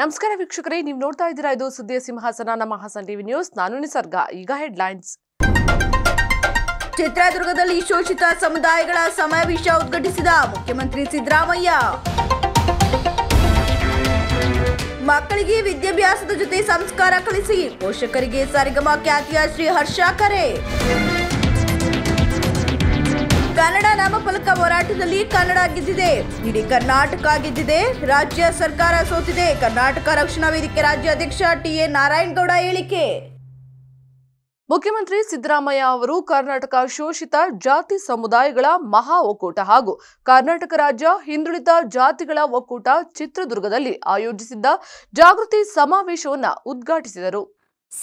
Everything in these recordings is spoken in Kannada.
ನಮಸ್ಕಾರ ವೀಕ್ಷಕರೇ ನೀವು ನೋಡ್ತಾ ಇದ್ದೀರಾ ಇದು ಸುದ್ದಿಯ ಸಿಂಹಾಸನ ನಮ್ಮ ಹಾಸನ್ ಟಿವಿ ನ್ಯೂಸ್ ನಾನು ನಿಸರ್ಗ ಈಗ ಹೆಡ್ಲೈನ್ಸ್ ಚಿತ್ರದುರ್ಗದಲ್ಲಿ ಶೋಷಿತ ಸಮುದಾಯಗಳ ಸಮಾವೇಶ ಉದ್ಘಾಟಿಸಿದ ಮುಖ್ಯಮಂತ್ರಿ ಸಿದ್ದರಾಮಯ್ಯ ಮಕ್ಕಳಿಗೆ ವಿದ್ಯಾಭ್ಯಾಸದ ಜೊತೆ ಸಂಸ್ಕಾರ ಕಳಿಸಿ ಪೋಷಕರಿಗೆ ಸರಿಗಮ ಖ್ಯಾತಿಯ ಶ್ರೀ ಹರ್ಷ ಕರೆ ಕನ್ನಡ ನಾಮಫಲಕ ಹೋರಾಟದಲ್ಲಿ ಕನ್ನಡ ಗೆದ್ದಿದೆ ಇಡೀ ಕರ್ನಾಟಕ ಗೆದ್ದಿದೆ ರಾಜ್ಯ ಸರ್ಕಾರ ಸೋತಿದೆ ಕರ್ನಾಟಕ ರಕ್ಷಣಾ ವೇದಿಕೆ ರಾಜ್ಯಾಧ್ಯಕ್ಷ ಟಿ ಎ ನಾರಾಯಣಗೌಡ ಹೇಳಿಕೆ ಮುಖ್ಯಮಂತ್ರಿ ಸಿದ್ದರಾಮಯ್ಯ ಅವರು ಕರ್ನಾಟಕ ಶೋಷಿತ ಜಾತಿ ಸಮುದಾಯಗಳ ಮಹಾ ಒಕ್ಕೂಟ ಹಾಗೂ ಕರ್ನಾಟಕ ರಾಜ್ಯ ಹಿಂದುಳಿದ ಜಾತಿಗಳ ಒಕ್ಕೂಟ ಚಿತ್ರದುರ್ಗದಲ್ಲಿ ಆಯೋಜಿಸಿದ್ದ ಜಾಗೃತಿ ಸಮಾವೇಶವನ್ನು ಉದ್ಘಾಟಿಸಿದರು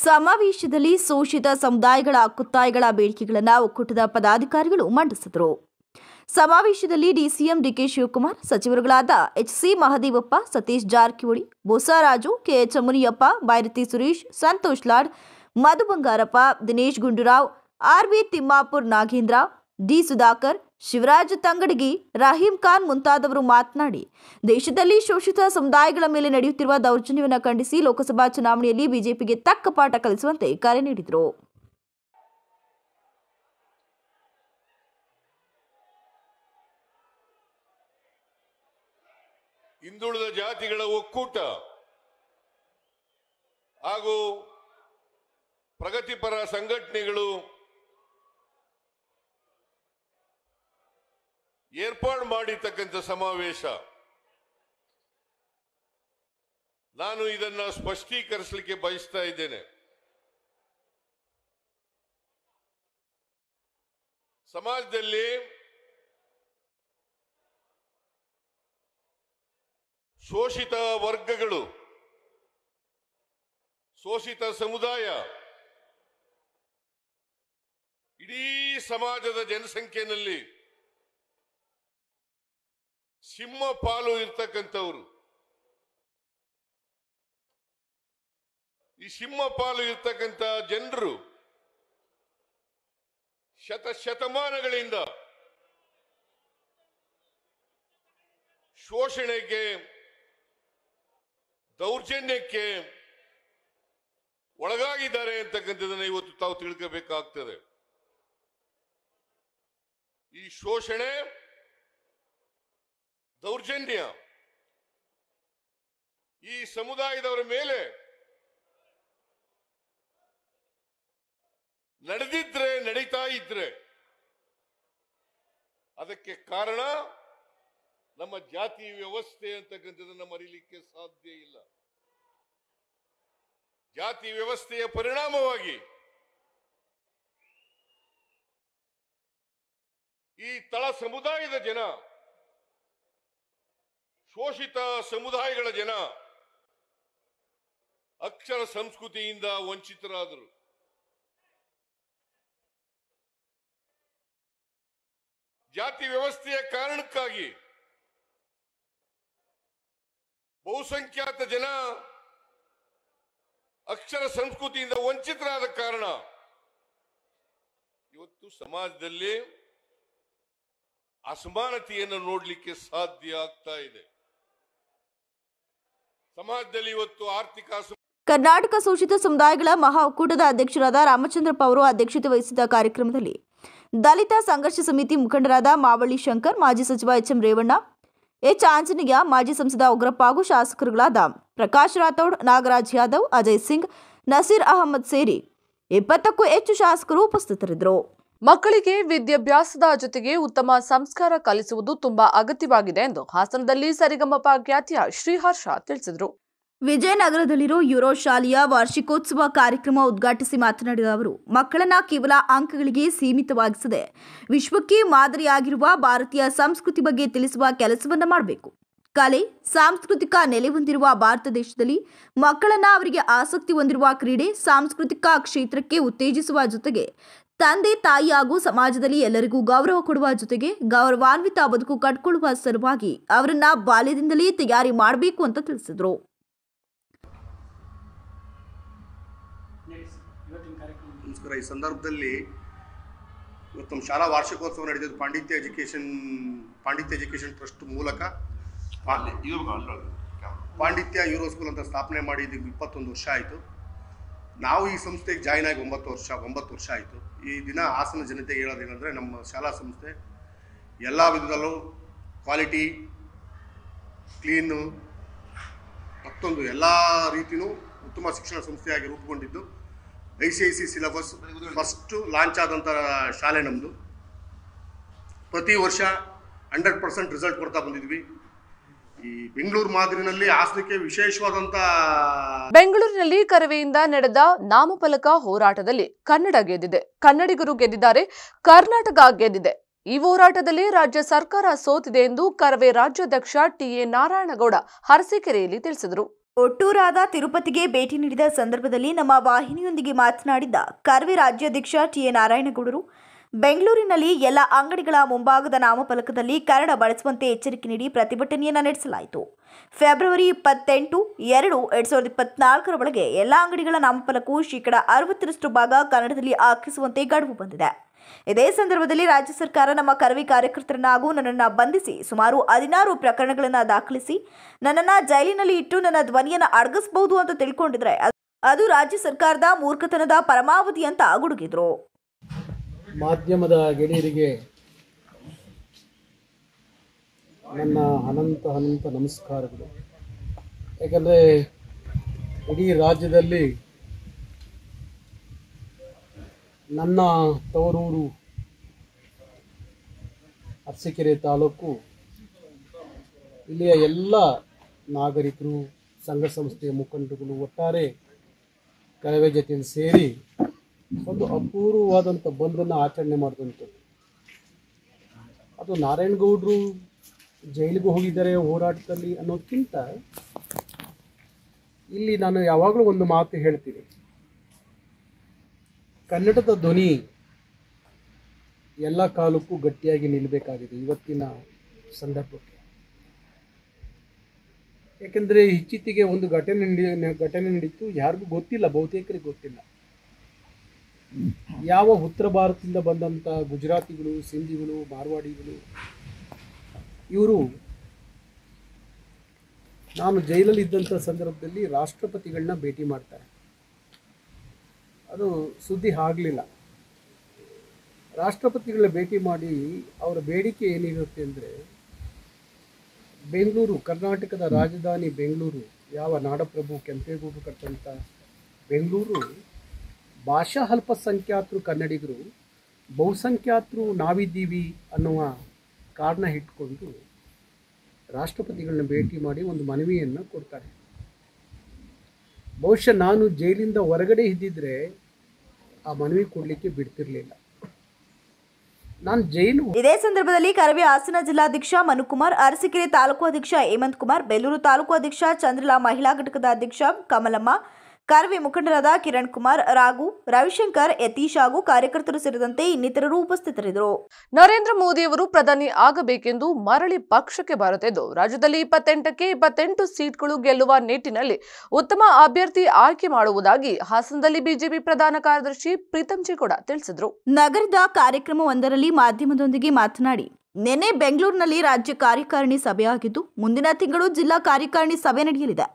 ಸಮಾವೇಶದಲ್ಲಿ ಶೋಷಿತ ಸಮುದಾಯಗಳ ಕುತ್ತಾಯಗಳ ಬೇಡಿಕೆಗಳನ್ನು ಒಕ್ಕೂಟದ ಪದಾಧಿಕಾರಿಗಳು ಮಂಡಿಸಿದರು ಸಮಾವೇಶದಲ್ಲಿ ಡಿಸಿಎಂ ಡಿಕೆ ಶಿವಕುಮಾರ್ ಸಚಿವರುಗಳಾದ HC Mahadevappa Satish Jarkiholi Bosaraju KH Muniyappa Byrathi Suresh Santosh Lad Madhu Bangarappa Dinesh Gundurao RB Timmapur Nagendra D Sudhakar Shivaraj Tangadagi Rahim Khan ಮುಂತಾದವರು ಮಾತನಾಡಿ ದೇಶದಲ್ಲಿ ಶೋಷಿತ ಸಮುದಾಯಗಳ ಮೇಲೆ ನಡೆಯುತ್ತಿರುವ ದೌರ್ಜನ್ಯವನ್ನು ಖಂಡಿಸಿ ಲೋಕಸಭಾ ಚುನಾವಣೆಯಲ್ಲಿ ಬಿಜೆಪಿಗೆ ತಕ್ಕ ಪಾಠ ಕಲಿಸುವಂತೆ ಕರೆ ನೀಡಿದರು ಹಿಂದುಳಿದ ಜಾತಿಗಳ ಒಕ್ಕೂಟ ಹಾಗೂ ಪ್ರಗತಿಪರ ಸಂಘಟನೆಗಳು ಏರ್ಪಾಡು ಮಾಡಿರ್ತಕ್ಕಂಥ ಸಮಾವೇಶ ನಾನು ಇದನ್ನ ಸ್ಪಷ್ಟೀಕರಿಸಲಿಕ್ಕೆ ಬಯಸ್ತಾ ಇದ್ದೇನೆ ಸಮಾಜದಲ್ಲಿ ಶೋಷಿತ ವರ್ಗಗಳು ಶೋಷಿತ ಸಮುದಾಯ ಇಡೀ ಸಮಾಜದ ಜನಸಂಖ್ಯೆಯಲ್ಲಿ ಸಿಂಹ ಪಾಲು ಇರ್ತಕ್ಕಂಥವ್ರು ಈ ಸಿಂಹ ಪಾಲು ಇರ್ತಕ್ಕಂಥ ಜನರು ಶತ ಶತಮಾನಗಳಿಂದ ಶೋಷಣೆಗೆ ದೌರ್ಜನ್ಯಕ್ಕೆ ಒಳಗಾಗಿದ್ದಾರೆ ಅಂತಕ್ಕಂಥದ್ದನ್ನು ಇವತ್ತು ತಾವು ತಿಳ್ಕೋಬೇಕಾಗ್ತದೆ ಈ ಶೋಷಣೆ ದೌರ್ಜನ್ಯ ಈ ಸಮುದಾಯದವರ ಮೇಲೆ ನಡೆದಿದ್ರೆ ನಡೀತಾ ಇದ್ರೆ ಅದಕ್ಕೆ ಕಾರಣ ನಮ್ಮ ಜಾತಿ ವ್ಯವಸ್ಥೆ ಅಂತಕ್ಕಂಥದ್ದನ್ನು ಮರೀಲಿಕ್ಕೆ ಸಾಧ್ಯ ಇಲ್ಲ ಜಾತಿ ವ್ಯವಸ್ಥೆಯ ಪರಿಣಾಮವಾಗಿ ಈ ತಳ ಸಮುದಾಯದ ಜನ ಶೋಷಿತ ಸಮುದಾಯಗಳ ಜನ ಅಕ್ಷರ ಸಂಸ್ಕೃತಿಯಿಂದ ವಂಚಿತರಾದರು ಜಾತಿ ವ್ಯವಸ್ಥೆಯ ಕಾರಣಕ್ಕಾಗಿ ಬಹುಸಂಖ್ಯಾತ ಜನ ಅಕ್ಷರ ಸಂಸ್ಕೃತಿಯಿಂದ ವಂಚಿತರಾದ ಕಾರಣ ಇವತ್ತು ಸಮಾಜದಲ್ಲಿ ಅಸಮಾನತೆಯನ್ನು ನೋಡಲಿಕ್ಕೆ ಸಾಧ್ಯ ಆಗ್ತಾ ಇದೆ ಸಮಾಜದಲ್ಲಿ ಇವತ್ತು ಆರ್ಥಿಕ ಕರ್ನಾಟಕ ಸೂಚಿತ ಸಮುದಾಯಗಳ ಮಹಾ ಒಕ್ಕೂಟದ ಅಧ್ಯಕ್ಷರಾದ ರಾಮಚಂದ್ರಪ್ಪ ಅವರು ಅಧ್ಯಕ್ಷತೆ ವಹಿಸಿದ್ದ ಕಾರ್ಯಕ್ರಮದಲ್ಲಿ ದಲಿತ ಸಂಘರ್ಷ ಸಮಿತಿ ಮುಖಂಡರಾದ ಮಾವಳ್ಳಿ ಶಂಕರ್ ಮಾಜಿ ಸಚಿವ H M Revanna H Anjaneya ಮಾಜಿ ಸಂಸದ ಉಗ್ರಪ್ಪ ಹಾಗೂ ಶಾಸಕರುಗಳಾದ ಪ್ರಕಾಶ್ ರಾಥೋಡ್ ನಾಗರಾಜ್ ಯಾದವ್ ಅಜಯ್ ಸಿಂಗ್ ನಸೀರ್ ಅಹಮದ್ ಸೇರಿ ಇಪ್ಪತ್ತಕ್ಕೂ ಹೆಚ್ಚು ಶಾಸಕರು ಉಪಸ್ಥಿತರಿದ್ದರು ಮಕ್ಕಳಿಗೆ ವಿದ್ಯಾಭ್ಯಾಸದ ಜೊತೆಗೆ ಉತ್ತಮ ಸಂಸ್ಕಾರ ಕಲಿಸುವುದು ತುಂಬಾ ಅಗತ್ಯವಾಗಿದೆ ಎಂದು ಹಾಸನದಲ್ಲಿ ಸರಿಗಮಪ ಖ್ಯಾತಿಯ ಶ್ರೀಹರ್ಷ ತಿಳಿಸಿದರು ವಿಜಯನಗರದಲ್ಲಿರೋ ಯುರೋ ಶಾಲೆಯ ವಾರ್ಷಿಕೋತ್ಸವ ಕಾರ್ಯಕ್ರಮ ಉದ್ಘಾಟಿಸಿ ಮಾತನಾಡಿದ ಅವರು ಮಕ್ಕಳನ್ನ ಕೇವಲ ಅಂಕಗಳಿಗೆ ಸೀಮಿತವಾಗಿಸದೆ ವಿಶ್ವಕ್ಕೆ ಮಾದರಿಯಾಗಿರುವ ಭಾರತೀಯ ಸಂಸ್ಕೃತಿ ಬಗ್ಗೆ ತಿಳಿಸುವ ಕೆಲಸವನ್ನ ಮಾಡಬೇಕು ಕಲೆ ಸಾಂಸ್ಕೃತಿಕ ನೆಲೆ ಹೊಂದಿರುವ ಭಾರತ ದೇಶದಲ್ಲಿ ಮಕ್ಕಳನ್ನ ಅವರಿಗೆ ಆಸಕ್ತಿ ಹೊಂದಿರುವ ಕ್ರೀಡೆ ಸಾಂಸ್ಕೃತಿಕ ಕ್ಷೇತ್ರಕ್ಕೆ ಉತ್ತೇಜಿಸುವ ಜೊತೆಗೆ ತಂದೆ ತಾಯಿ ಹಾಗೂ ಸಮಾಜದಲ್ಲಿ ಎಲ್ಲರಿಗೂ ಗೌರವ ಕೊಡುವ ಜೊತೆಗೆ ಗೌರವಾನ್ವಿತ ಬದುಕು ಕಟ್ಕೊಳ್ಳುವ ಸಲುವಾಗಿ ಅವರನ್ನ ಬಾಲ್ಯದಿಂದಲೇ ತಯಾರಿ ಮಾಡಬೇಕು ಅಂತ ತಿಳಿಸಿದರು ಈ ಸಂದರ್ಭದಲ್ಲಿ ಇವತ್ತು ನಮ್ಮ ಶಾಲಾ ವಾರ್ಷಿಕೋತ್ಸವ ನಡೆದಿದ್ದು ಪಾಂಡಿತ್ಯ ಎಜುಕೇಶನ್ ಪಾಂಡಿತ್ಯ ಎಜುಕೇಷನ್ ಟ್ರಸ್ಟ್ ಮೂಲಕ ಪಾಂಡಿತ್ಯ ಯೂರೋ ಸ್ಕೂಲ್ ಅಂತ ಸ್ಥಾಪನೆ ಮಾಡಿ ಇಪ್ಪತ್ತೊಂದು ವರ್ಷ ಆಯಿತು ನಾವು ಈ ಸಂಸ್ಥೆಗೆ ಜಾಯ್ನ್ ಆಗಿ ಒಂಬತ್ತು ವರ್ಷ ಒಂಬತ್ತು ವರ್ಷ ಆಯಿತು ಈ ದಿನ ಹಾಸನ ಜನತೆಗೆ ಹೇಳೋದೇನೆಂದರೆ ನಮ್ಮ ಶಾಲಾ ಸಂಸ್ಥೆ ಎಲ್ಲ ವಿಧದಲ್ಲೂ ಕ್ವಾಲಿಟಿ ಕ್ಲೀನು ಮತ್ತೊಂದು ಎಲ್ಲ ರೀತಿಯೂ ಉತ್ತಮ ಶಿಕ್ಷಣ ಸಂಸ್ಥೆಯಾಗಿ ರೂಪುಗೊಂಡಿದ್ದು I C I C syllabus first launch ಆದಂಥ ಶಾಲೆ ನಮ್ಮದು ಪ್ರತಿ ವರ್ಷ ಹಂಡ್ರೆಡ್ ಪರ್ಸೆಂಟ್ ರಿಸಲ್ಟ್ ಕೊಡ್ತಾ ಬಂದಿದ್ವಿ ಈ ಬೆಂಗಳೂರು ಮಾದರಿನಲ್ಲಿ ಹಾಸನಕ್ಕೆ ವಿಶೇಷವಾದಂತ ಬೆಂಗಳೂರಿನಲ್ಲಿ ಕರವೆಯಿಂದ ನಡೆದ ನಾಮಫಲಕ ಹೋರಾಟದಲ್ಲಿ ಕನ್ನಡ ಗೆದ್ದಿದೆ ಕನ್ನಡಿಗರು ಗೆದ್ದಿದ್ದಾರೆ ಕರ್ನಾಟಕ ಗೆದ್ದಿದೆ ಈ ಹೋರಾಟದಲ್ಲಿ ರಾಜ್ಯ ಸರ್ಕಾರ ಸೋತಿದೆ ಎಂದು ಕರವೇ ರಾಜ್ಯಾಧ್ಯಕ್ಷ ಟಿಎ ನಾರಾಯಣಗೌಡ ಹರಸಿಕೆರೆಯಲ್ಲಿ ತಿಳಿಸಿದರು ಒಟ್ಟೂರಾದ ತಿರುಪತಿಗೆ ಭೇಟಿ ನೀಡಿದ ಸಂದರ್ಭದಲ್ಲಿ ನಮ್ಮ ವಾಹಿನಿಯೊಂದಿಗೆ ಮಾತನಾಡಿದ ಕರವೇ ರಾಜ್ಯಾಧ್ಯಕ್ಷ ಟಿಎ ನಾರಾಯಣಗೌಡರು ಬೆಂಗಳೂರಿನಲ್ಲಿ ಎಲ್ಲ ಅಂಗಡಿಗಳ ಮುಂಭಾಗದ ನಾಮಫಲಕದಲ್ಲಿ ಕನ್ನಡ ಬಳಸುವಂತೆ ಎಚ್ಚರಿಕೆ ನೀಡಿ ಪ್ರತಿಭಟನೆಯನ್ನು ನಡೆಸಲಾಯಿತು ಫೆಬ್ರವರಿ ಇಪ್ಪತ್ತೆಂಟು ಎರಡು ಎರಡ್ ಸಾವಿರದ ಇಪ್ಪತ್ನಾಲ್ಕರ ಒಳಗೆ ಎಲ್ಲ ಅಂಗಡಿಗಳ ನಾಮಫಲಕು ಶೇಕಡಾ ಅರವತ್ತರಷ್ಟು ಭಾಗ ಕನ್ನಡದಲ್ಲಿ ಆಕರಿಸುವಂತೆ ಗಡುವು ಬಂದಿದೆ ಇದೇ ಸಂದರ್ಭದಲ್ಲಿ ರಾಜ್ಯ ಸರ್ಕಾರ ನಮ್ಮ ಕರವಿ ಕಾರ್ಯಕರ್ತರನ್ನಾಗೂ ನನ್ನನ್ನು ಬಂಧಿಸಿ ಸುಮಾರು ಹದಿನಾರು ಪ್ರಕರಣಗಳನ್ನು ದಾಖಲಿಸಿ ನನ್ನನ್ನು ಜೈಲಿನಲ್ಲಿ ಇಟ್ಟು ನನ್ನ ಧ್ವನಿಯನ್ನು ಅಡಗಿಸಬಹುದು ಅಂತ ತಿಳ್ಕೊಂಡಿದ್ರೆ ಅದು ರಾಜ್ಯ ಸರ್ಕಾರದ ಮೂರ್ಖತನದ ಪರಮಾವಧಿ ಅಂತ ಗುಡುಗಿದ್ರು ಮಾಧ್ಯಮದ ಗೆಳೆಯರಿಗೆ ನನ್ನ ಅನಂತ ಅನಂತ ನಮಸ್ಕಾರಗಳು ಯಾಕಂದರೆ ಇಡೀ ರಾಜ್ಯದಲ್ಲಿ ನನ್ನ ತವರೂರು ಅರಸಿಕೆರೆ ತಾಲೂಕು ಇಲ್ಲಿಯ ಎಲ್ಲ ನಾಗರಿಕರು ಸಂಘ ಸಂಸ್ಥೆಯ ಮುಖಂಡರುಗಳು ಒಟ್ಟಾರೆ ಕಳವೆ ಜೊತೆಯಲ್ಲಿ ಸೇರಿ ಒಂದು ಅಪೂರ್ವವಾದಂಥ ಬಂದನ್ನು ಆಚರಣೆ ಮಾಡಿದಂಥದ್ದು ಅದು ನಾರಾಯಣಗೌಡರು ಜೈಲಿಗೆ ಹೋಗಿದ್ದಾರೆ ಹೋರಾಟದಲ್ಲಿ ಅನ್ನೋದಕ್ಕಿಂತ ಇಲ್ಲಿ ನಾನು ಯಾವಾಗಲೂ ಒಂದು ಮಾತು ಹೇಳ್ತೀನಿ ಕನ್ನಡದ ಧ್ವನಿ ಎಲ್ಲ ಕಾಲಕ್ಕೂ ಗಟ್ಟಿಯಾಗಿ ನಿಲ್ಲಬೇಕಾಗಿದೆ ಇವತ್ತಿನ ಸಂದರ್ಭಕ್ಕೆ ಯಾಕೆಂದರೆ ಇಚ್ಚಿತ್ತಿಗೆ ಒಂದು ಘಟನೆ ಘಟನೆ ನಡೀತು ಯಾರಿಗೂ ಗೊತ್ತಿಲ್ಲ ಬಹುತೇಕರಿಗೆ ಗೊತ್ತಿಲ್ಲ ಯಾವ ಉತ್ತರ ಭಾರತದಿಂದ ಬಂದಂಥ ಗುಜರಾತಿಗಳು ಸಿಂಧಿಗಳು ಮಾರ್ವಾಡಿಗಳು ಇವರು ನಾನು ಜೈಲಲ್ಲಿ ಇದ್ದಂಥ ಸಂದರ್ಭದಲ್ಲಿ ರಾಷ್ಟ್ರಪತಿಗಳನ್ನ ಭೇಟಿ ಮಾಡ್ತಾರೆ ಅದು ಸುದ್ದಿ ಆಗಲಿಲ್ಲ ರಾಷ್ಟ್ರಪತಿಗಳನ್ನ ಭೇಟಿ ಮಾಡಿ ಅವರ ಬೇಡಿಕೆ ಏನಿರುತ್ತೆ ಅಂದರೆ ಬೆಂಗಳೂರು ಕರ್ನಾಟಕದ ರಾಜಧಾನಿ ಬೆಂಗಳೂರು ಯಾವ ನಾಡಪ್ರಭು ಕೆಂಪೇಗೌಡರು ಕಟ್ಟಂಥ ಬೆಂಗಳೂರು ಭಾಷಾ ಅಲ್ಪಸಂಖ್ಯಾತರು ಕನ್ನಡಿಗರು ಬಹುಸಂಖ್ಯಾತರು ನಾವಿದ್ದೀವಿ ಅನ್ನುವ ಕಾರಣ ಇಟ್ಕೊಂಡು ರಾಷ್ಟ್ರಪತಿಗಳನ್ನ ಭೇಟಿ ಮಾಡಿ ಒಂದು ಮನವಿಯನ್ನು ಕೊಡ್ತಾರೆ ಬಹುಶಃ ನಾನು ಜೈಲಿಂದ ಹೊರಗಡೆ ಇದ್ದಿದ್ರೆ ಆ ಮನವಿ ಕೊಡ್ಲಿಕ್ಕೆ ಬಿಡ್ತಿರ್ಲಿಲ್ಲ ನಾನು ಜೈಲು ಇದೇ ಸಂದರ್ಭದಲ್ಲಿ ಕರವಿ ಹಾಸನ ಜಿಲ್ಲಾಧ್ಯಕ್ಷ ಮನುಕುಮಾರ್ ಅರಸಿಕೆರೆ ತಾಲೂಕು ಅಧ್ಯಕ್ಷ ಹೇಮಂತ್ ಕುಮಾರ್ ಬೇಲೂರು ತಾಲೂಕು ಅಧ್ಯಕ್ಷ ಚಂದ್ರಲಾ ಮಹಿಳಾ ಘಟಕದ ಅಧ್ಯಕ್ಷ ಕಮಲಮ್ಮ ಕಾರ್ವಿ ಮುಖಂಡರಾದ ಕಿರಣ್ ಕುಮಾರ್ ರಾಘು ರವಿಶಂಕರ್ ಯತೀಶ್ ಹಾಗೂ ಕಾರ್ಯಕರ್ತರು ಸೇರಿದಂತೆ ಇನ್ನಿತರರು ಉಪಸ್ಥಿತರಿದ್ದರು ನರೇಂದ್ರ ಮೋದಿಯವರು ಪ್ರಧಾನಿ ಆಗಬೇಕೆಂದು ಮರಳಿ ಪಕ್ಷಕ್ಕೆ ಬರುತ್ತಿದ್ದು ರಾಜ್ಯದಲ್ಲಿ ಇಪ್ಪತ್ತೆಂಟಕ್ಕೆ ಇಪ್ಪತ್ತೆಂಟು ಸೀಟ್ಗಳು ಗೆಲ್ಲುವ ನಿಟ್ಟಿನಲ್ಲಿ ಉತ್ತಮ ಅಭ್ಯರ್ಥಿ ಆಯ್ಕೆ ಮಾಡುವುದಾಗಿ ಹಾಸನದಲ್ಲಿ ಬಿಜೆಪಿ ಪ್ರಧಾನ ಕಾರ್ಯದರ್ಶಿ ಪ್ರೀತಂ ಕೂಡ ತಿಳಿಸಿದರು ನಗರದ ಕಾರ್ಯಕ್ರಮವೊಂದರಲ್ಲಿ ಮಾಧ್ಯಮದೊಂದಿಗೆ ಮಾತನಾಡಿ ನಿನ್ನೆ ಬೆಂಗಳೂರಿನಲ್ಲಿ ರಾಜ್ಯ ಕಾರ್ಯಕಾರಿಣಿ ಸಭೆಯಾಗಿದ್ದು ಮುಂದಿನ ತಿಂಗಳು ಜಿಲ್ಲಾ ಕಾರ್ಯಕಾರಿಣಿ ಸಭೆ ನಡೆಯಲಿದೆ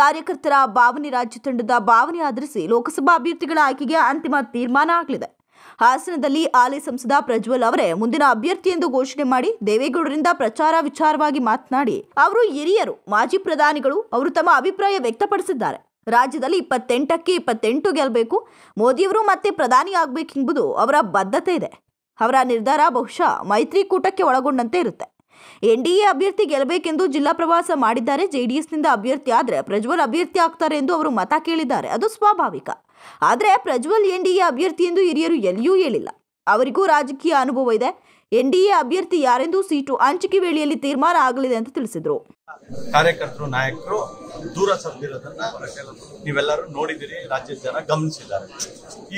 ಕಾರ್ಯಕರ್ತರ ಭಾವನೆ ರಾಜ್ಯ ತಂಡದ ಭಾವನೆ ಆಧರಿಸಿ ಲೋಕಸಭಾ ಅಭ್ಯರ್ಥಿಗಳ ಆಯ್ಕೆಗೆ ಅಂತಿಮ ತೀರ್ಮಾನ ಆಗಲಿದೆ ಹಾಸನದಲ್ಲಿ ಆಲಿ ಸಂಸದ ಪ್ರಜ್ವಲ್ ಅವರೇ ಮುಂದಿನ ಅಭ್ಯರ್ಥಿ ಎಂದು ಘೋಷಣೆ ಮಾಡಿ ದೇವೇಗೌಡರಿಂದ ಪ್ರಚಾರ ವಿಚಾರವಾಗಿ ಮಾತನಾಡಿ ಅವರು ಹಿರಿಯರು ಮಾಜಿ ಪ್ರಧಾನಿಗಳು ಅವರು ತಮ್ಮ ಅಭಿಪ್ರಾಯ ವ್ಯಕ್ತಪಡಿಸಿದ್ದಾರೆ ರಾಜ್ಯದಲ್ಲಿ ಇಪ್ಪತ್ತೆಂಟಕ್ಕೆ ಇಪ್ಪತ್ತೆಂಟು ಗೆಲ್ಲಬೇಕು ಮೋದಿಯವರು ಮತ್ತೆ ಪ್ರಧಾನಿ ಆಗಬೇಕೆಂಬುದು ಅವರ ಬದ್ಧತೆ ಇದೆ ಅವರ ನಿರ್ಧಾರ ಬಹುಶಃ ಮೈತ್ರಿಕೂಟಕ್ಕೆ ಒಳಗೊಂಡಂತೆ ಇರುತ್ತೆ ಎನ್ಡಿಎ ಅಭ್ಯರ್ಥಿ ಗೆಲ್ಲಬೇಕೆಂದು ಜಿಲ್ಲಾ ಪ್ರವಾಸ ಮಾಡಿದ್ದಾರೆ ಜೆಡಿಎಸ್ನಿಂದ ಅಭ್ಯರ್ಥಿ ಆದರೆ ಪ್ರಜ್ವಲ್ ಅಭ್ಯರ್ಥಿ ಆಗ್ತಾರೆ ಎಂದು ಅವರು ಮತ ಕೇಳಿದ್ದಾರೆ ಅದು ಸ್ವಾಭಾವಿಕ ಆದರೆ ಪ್ರಜ್ವಲ್ ಎನ್ಡಿಎ ಅಭ್ಯರ್ಥಿ ಎಂದು ಹಿರಿಯರು ಎಲ್ಲಿಯೂ ಹೇಳಿಲ್ಲ ಅವರಿಗೂ ರಾಜಕೀಯ ಅನುಭವ ಇದೆ ಎನ್ಡಿಎ ಅಭ್ಯರ್ಥಿ ಯಾರೆಂದು ಸೀಟು ಹಂಚಿಕೆ ವೇಳೆಯಲ್ಲಿ ತೀರ್ಮಾನ ಆಗಲಿದೆ ಅಂತ ತಿಳಿಸಿದರು ಕಾರ್ಯಕರ್ತರು ನಾಯಕರು ದೂರ ಸರಿದಿರೋದನ್ನ ನೀವೆಲ್ಲರೂ ನೋಡಿದಿರಿ ರಾಜ್ಯದ ಜನ ಗಮನಿಸಿದ್ದಾರೆ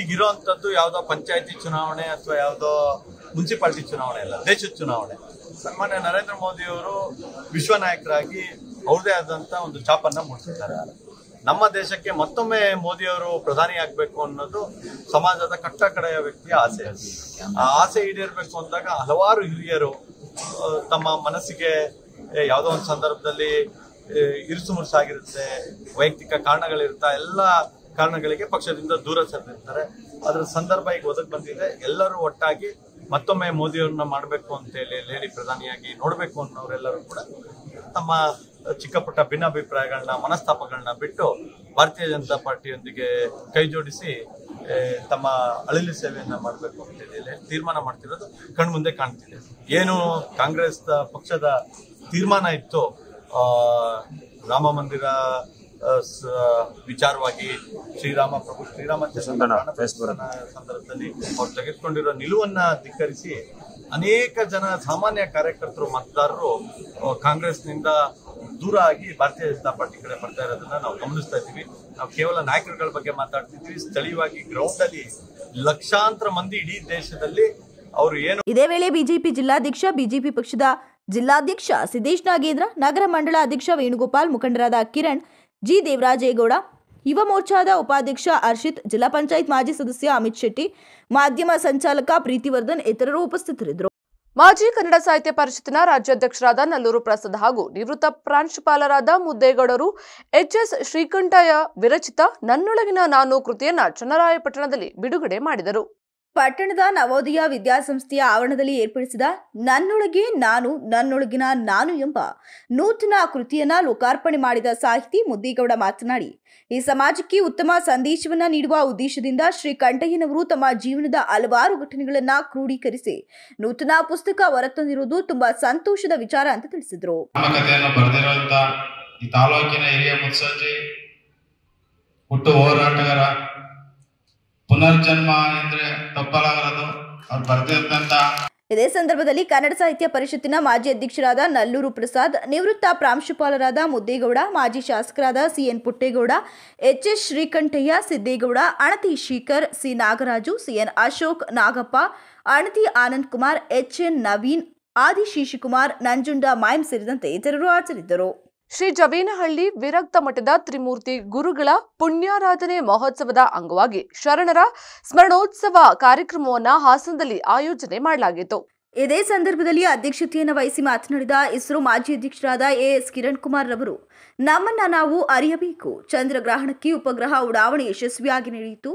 ಈಗಿರುವಂತದ್ದು ಯಾವುದೋ ಪಂಚಾಯತಿ ಚುನಾವಣೆ ಅಥವಾ ಯಾವುದೋ ಮುನ್ಸಿಪಾಲ್ಟಿ ಚುನಾವಣೆ ಅಲ್ಲ ದೇಶದ ಚುನಾವಣೆ ಸನ್ಮಾನ್ಯ ನರೇಂದ್ರ ಮೋದಿಯವರು ವಿಶ್ವ ನಾಯಕರಾಗಿ ಅವ್ರದೇ ಆದಂತ ಒಂದು ಚಾಪನ್ನ ಮೂಡಿಸಿದ್ದಾರೆ ನಮ್ಮ ದೇಶಕ್ಕೆ ಮತ್ತೊಮ್ಮೆ ಮೋದಿಯವರು ಪ್ರಧಾನಿ ಆಗ್ಬೇಕು ಅನ್ನೋದು ಸಮಾಜದ ಕಟ್ಟ ಕಡೆಯ ವ್ಯಕ್ತಿಯ ಆಸೆ ಆ ಆಸೆ ಈಡೇರ್ಬೇಕು ಅಂದಾಗ ಹಲವಾರು ಹಿರಿಯರು ತಮ್ಮ ಮನಸ್ಸಿಗೆ ಯಾವುದೋ ಒಂದು ಸಂದರ್ಭದಲ್ಲಿ ಇರುಸು ಮುರುಸಾಗಿರುತ್ತೆ ವೈಯಕ್ತಿಕ ಕಾರಣಗಳಿರ್ತಾ ಎಲ್ಲ ಕಾರಣಗಳಿಗೆ ಪಕ್ಷದಿಂದ ದೂರ ಸರಿದಿರ್ತಾರೆ ಅದರ ಸಂದರ್ಭ ಈಗ ಒದಗಿ ಬಂದಿದೆ ಎಲ್ಲರೂ ಒಟ್ಟಾಗಿ ಮತ್ತೊಮ್ಮೆ ಮೋದಿಯವ್ರನ್ನ ಮಾಡಬೇಕು ಅಂತೇಳಿ ಲೇಡಿ ಪ್ರಧಾನಿಯಾಗಿ ನೋಡಬೇಕು ಅನ್ನೋರೆಲ್ಲರೂ ಕೂಡ ತಮ್ಮ ಚಿಕ್ಕ ಪುಟ್ಟ ಭಿನ್ನಾಭಿಪ್ರಾಯಗಳನ್ನ ಮನಸ್ತಾಪಗಳನ್ನ ಬಿಟ್ಟು ಭಾರತೀಯ ಜನತಾ ಪಾರ್ಟಿಯೊಂದಿಗೆ ಕೈ ಜೋಡಿಸಿ ತಮ್ಮ ಅಳಿಲು ಸೇವೆಯನ್ನ ಮಾಡಬೇಕು ಅಂತೇಳಿ ತೀರ್ಮಾನ ಮಾಡ್ತಿರೋದು ಕಣ್ಮುಂದೆ ಕಾಣ್ತಿದೆ ಏನು ಕಾಂಗ್ರೆಸ್ ಪಕ್ಷದ ತೀರ್ಮಾನ ಇತ್ತು ರಾಮ ಮಂದಿರ ವಿಚಾರವಾಗಿ ಶ್ರೀರಾಮ ಪ್ರಭು ಶ್ರೀರಾಮ ಸಂದರ್ಭದಲ್ಲಿ ಅವ್ರು ತೆಗೆದುಕೊಂಡಿರೋ ನಿಲುವನ್ನ ಧಿಕ್ಕರಿಸಿ ಅನೇಕ ಜನ ಸಾಮಾನ್ಯ ಕಾರ್ಯಕರ್ತರು ಮತದಾರರು ಕಾಂಗ್ರೆಸ್ನಿಂದ ದೂರ ಆಗಿ ಭಾರತೀಯ ಜನತಾ ಪಾರ್ಟಿ ಕಡೆ ಬರ್ತಾ ಇರೋದನ್ನ ನಾವು ಗಮನಿಸ್ತಾ ಇದ್ದೀವಿ ನಾವು ಕೇವಲ ನಾಯಕರುಗಳ ಬಗ್ಗೆ ಮಾತಾಡ್ತಿದ್ವಿ ಸ್ಥಳೀಯವಾಗಿ ಗ್ರೌಂಡ್ ಅಲ್ಲಿ ಲಕ್ಷಾಂತರ ಮಂದಿ ಇಡೀ ದೇಶದಲ್ಲಿ ಅವರು ಏನು ಇದೇ ವೇಳೆ ಬಿಜೆಪಿ ಜಿಲ್ಲಾಧ್ಯಕ್ಷ ಬಿಜೆಪಿ ಪಕ್ಷದ ಜಿಲ್ಲಾಧ್ಯಕ್ಷ ಸಿದ್ದೇಶ್ ನಾಗೇಂದ್ರ ನಗರ ಮಂಡಳ ಅಧ್ಯಕ್ಷ ವೇಣುಗೋಪಾಲ್ ಮುಖಂಡರಾದ ಕಿರಣ್ ಜಿ ದೇವರಾಜೇಗೌಡ ಯುವ ಮೋರ್ಚಾದ ಉಪಾಧ್ಯಕ್ಷ ಅರ್ಷಿತ್ ಜಿಲ್ಲಾ ಪಂಚಾಯತ್ ಮಾಜಿ ಸದಸ್ಯ ಅಮಿತ್ ಶೆಟ್ಟಿ ಮಾಧ್ಯಮ ಸಂಚಾಲಕ ಪ್ರೀತಿವರ್ಧನ್ ಇತರರು ಉಪಸ್ಥಿತರಿದ್ದರು ಮಾಜಿ ಕನ್ನಡ ಸಾಹಿತ್ಯ ಪರಿಷತ್ತಿನ ರಾಜ್ಯಾಧ್ಯಕ್ಷರಾದ ನಲ್ಲೂರು ಪ್ರಸಾದ್ ಹಾಗೂ ನಿವೃತ್ತ ಪ್ರಾಂಶುಪಾಲರಾದ ಮುದ್ದೇಗೌಡರು ಎಚ್ಎಸ್ ಶ್ರೀಕಂಠಯ್ಯ ವಿರಚಿತ ನನ್ನೊಳಗಿನ ನಾನು ಕೃತಿಯನ್ನ ಚನ್ನರಾಯಪಟ್ಟಣದಲ್ಲಿ ಬಿಡುಗಡೆ ಮಾಡಿದರು ಪಟ್ಟಣದ ನವೋದಯ ವಿದ್ಯಾಸಂಸ್ಥೆಯ ಆವರಣದಲ್ಲಿ ಏರ್ಪಡಿಸಿದ ನನ್ನೊಳಗೆ ನಾನು ನನ್ನೊಳಗಿನ ನಾನು ಎಂಬ ನೂತನ ಕೃತಿಯನ್ನ ಲೋಕಾರ್ಪಣೆ ಮಾಡಿದ ಸಾಹಿತಿ ಮುದ್ದೇಗೌಡ ಮಾತನಾಡಿ ಈ ಸಮಾಜಕ್ಕೆ ಉತ್ತಮ ಸಂದೇಶವನ್ನ ನೀಡುವ ಉದ್ದೇಶದಿಂದ ಶ್ರೀ ಕಂಠಯ್ಯನವರು ತಮ್ಮ ಜೀವನದ ಹಲವಾರು ಘಟನೆಗಳನ್ನ ಕ್ರೋಢೀಕರಿಸಿ ನೂತನ ಪುಸ್ತಕ ಹೊರತಂದಿರುವುದು ತುಂಬಾ ಸಂತೋಷದ ವಿಚಾರ ಅಂತ ತಿಳಿಸಿದರು ಹುಟ್ಟು ಹೋರಾಟಗಾರ ಪುನರ್ಜನ್ಮ ಎಂದ್ರೆ ತಪ್ಪಲಾಗದು ಅವ್ರು ಇದೇ ಸಂದರ್ಭದಲ್ಲಿ ಕನ್ನಡ ಸಾಹಿತ್ಯ ಪರಿಷತ್ತಿನ ಮಾಜಿ ಅಧ್ಯಕ್ಷರಾದ ನಲ್ಲೂರು ಪ್ರಸಾದ್ ನಿವೃತ್ತ ಪ್ರಾಂಶುಪಾಲರಾದ ಮುದ್ದೇಗೌಡ ಮಾಜಿ ಶಾಸಕರಾದ CN Puttegowda H Srikantaiah Siddegowda Anati Shekhar C Nagaraju CN Ashok Nagappa Anati Anand Kumar H N Naveen Shishikumar Nanjunda Mayam ಸೇರಿದಂತೆ ಇತರರು ಹಾಜರಿದ್ದರು ಶ್ರೀ ಜವೇನಹಳ್ಳಿ ವಿರಕ್ತ ಮಠದ ತ್ರಿಮೂರ್ತಿ ಗುರುಗಳ ಪುಣ್ಯಾರಾಧನೆ ಮಹೋತ್ಸವದ ಅಂಗವಾಗಿ ಶರಣರ ಸ್ಮರಣೋತ್ಸವ ಕಾರ್ಯಕ್ರಮವನ್ನು ಹಾಸನದಲ್ಲಿ ಆಯೋಜನೆ ಮಾಡಲಾಗಿತ್ತು ಇದೇ ಸಂದರ್ಭದಲ್ಲಿ ಅಧ್ಯಕ್ಷತೆಯನ್ನು ವಹಿಸಿ ಮಾತನಾಡಿದ ಇಸ್ರೋ ಮಾಜಿ ಅಧ್ಯಕ್ಷರಾದ ಎಎಸ್ ಕಿರಣ್ ಕುಮಾರ್ ರವರು ನಮ್ಮನ್ನ ನಾವು ಅರಿಯಬೇಕು ಚಂದ್ರಗ್ರಹಣಕ್ಕೆ ಉಪಗ್ರಹ ಉಡಾವಣೆ ಯಶಸ್ವಿಯಾಗಿ ನಡೆಯಿತು